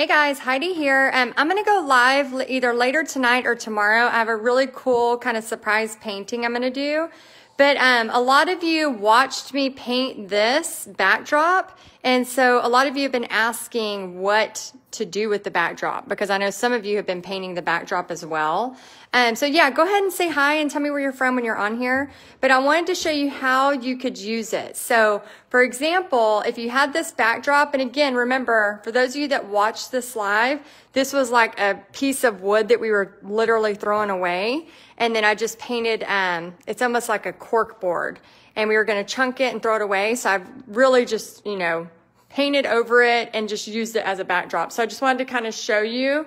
Hey guys, Heidi here. Um, I'm going to go live either later tonight or tomorrow. I have a really cool kind of surprise painting I'm going to do. But um, a lot of you watched me paint this backdrop and so a lot of you have been asking what to do with the backdrop because I know some of you have been painting the backdrop as well. Um, so yeah, go ahead and say hi and tell me where you're from when you're on here. But I wanted to show you how you could use it. So for example, if you had this backdrop, and again, remember, for those of you that watched this live, this was like a piece of wood that we were literally throwing away. And then I just painted, um, it's almost like a cork board and we were going to chunk it and throw it away. So I've really just, you know, painted over it and just used it as a backdrop. So I just wanted to kind of show you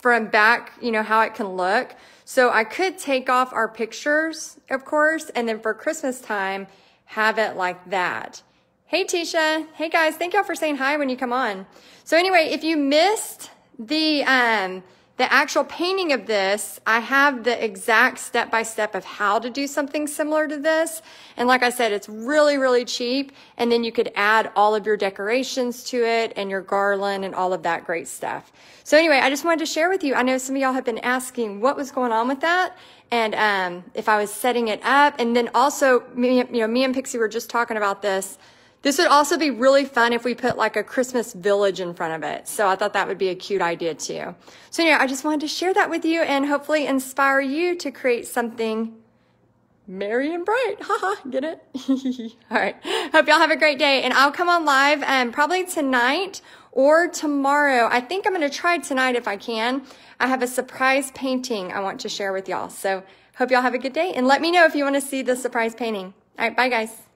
from back, you know, how it can look. So I could take off our pictures, of course, and then for Christmas time, have it like that. Hey, Tisha. Hey, guys. Thank y'all for saying hi when you come on. So anyway, if you missed the, um, the actual painting of this, I have the exact step by step of how to do something similar to this. And like I said, it's really, really cheap. And then you could add all of your decorations to it and your garland and all of that great stuff. So anyway, I just wanted to share with you. I know some of y'all have been asking what was going on with that and um, if I was setting it up. And then also, me, you know, me and Pixie were just talking about this this would also be really fun if we put like a Christmas village in front of it. So I thought that would be a cute idea too. So anyway, I just wanted to share that with you and hopefully inspire you to create something merry and bright. Haha, get it? All right. Hope y'all have a great day and I'll come on live um, probably tonight or tomorrow. I think I'm going to try tonight if I can. I have a surprise painting I want to share with y'all. So hope y'all have a good day and let me know if you want to see the surprise painting. All right. Bye guys.